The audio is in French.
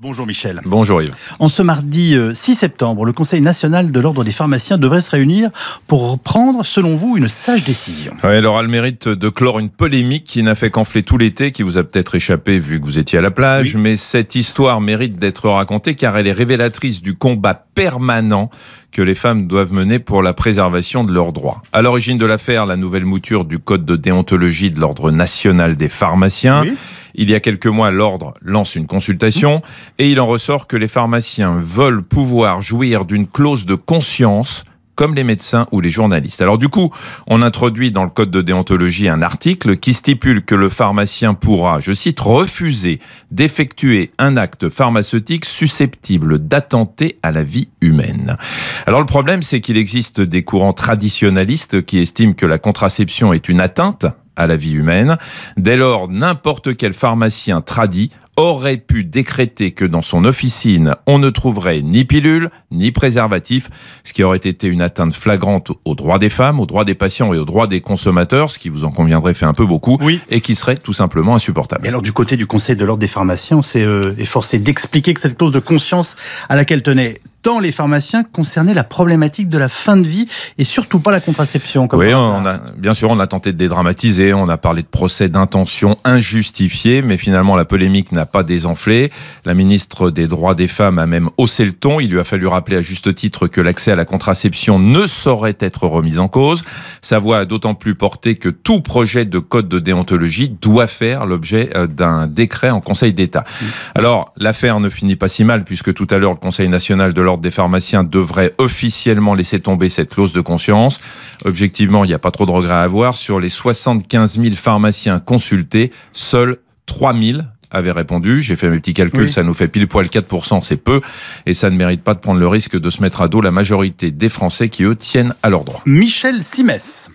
Bonjour Michel. Bonjour Yves. En ce mardi 6 euh, septembre, le Conseil national de l'ordre des pharmaciens devrait se réunir pour prendre, selon vous, une sage décision. Oui, elle aura le mérite de clore une polémique qui n'a fait qu'enfler tout l'été, qui vous a peut-être échappé vu que vous étiez à la plage, mais cette histoire mérite d'être racontée car elle est révélatrice du combat permanent que les femmes doivent mener pour la préservation de leurs droits. À l'origine de l'affaire, la nouvelle mouture du code de déontologie de l'ordre national des pharmaciens. Il y a quelques mois, l'ordre lance une consultation et il en ressort que les pharmaciens veulent pouvoir jouir d'une clause de conscience comme les médecins ou les journalistes. Alors du coup, on introduit dans le code de déontologie un article qui stipule que le pharmacien pourra, je cite, refuser d'effectuer un acte pharmaceutique susceptible d'attenter à la vie humaine. Alors le problème, c'est qu'il existe des courants traditionnalistes qui estiment que la contraception est une atteinte à la vie humaine. Dès lors, n'importe quel pharmacien tradit aurait pu décréter que dans son officine, on ne trouverait ni pilule, ni préservatif, ce qui aurait été une atteinte flagrante aux droits des femmes, aux droits des patients et aux droits des consommateurs, ce qui, vous en conviendrait fait un peu beaucoup, et qui serait tout simplement insupportable. Et alors, du côté du Conseil de l'Ordre des pharmaciens, on s'est euh, efforcé d'expliquer que cette clause de conscience à laquelle tenait tant les pharmaciens concernaient la problématique de la fin de vie et surtout pas la contraception. oui, on a, bien sûr, on a tenté de dédramatiser, on a parlé de procès d'intention injustifié, mais finalement la polémique n'a pas désenflé. La ministre des Droits des Femmes a même haussé le ton. Il lui a fallu rappeler à juste titre que l'accès à la contraception ne saurait être remis en cause. Sa voix a d'autant plus porté que tout projet de code de déontologie doit faire l'objet euh, d'un décret en Conseil d'État. Alors, l'affaire ne finit pas si mal, puisque tout à l'heure, le Conseil national de l'ordre des pharmaciens devrait officiellement laisser tomber cette clause de conscience. Objectivement, il n'y a pas trop de regrets à avoir. Sur les 75 000 pharmaciens consultés, seuls 3 000 avaient répondu. J'ai fait mes petits calculs, ça nous fait pile poil 4%, c'est peu, et ça ne mérite pas de prendre le risque de se mettre à dos la majorité des Français qui, eux, tiennent à leur droit. Michel Simès.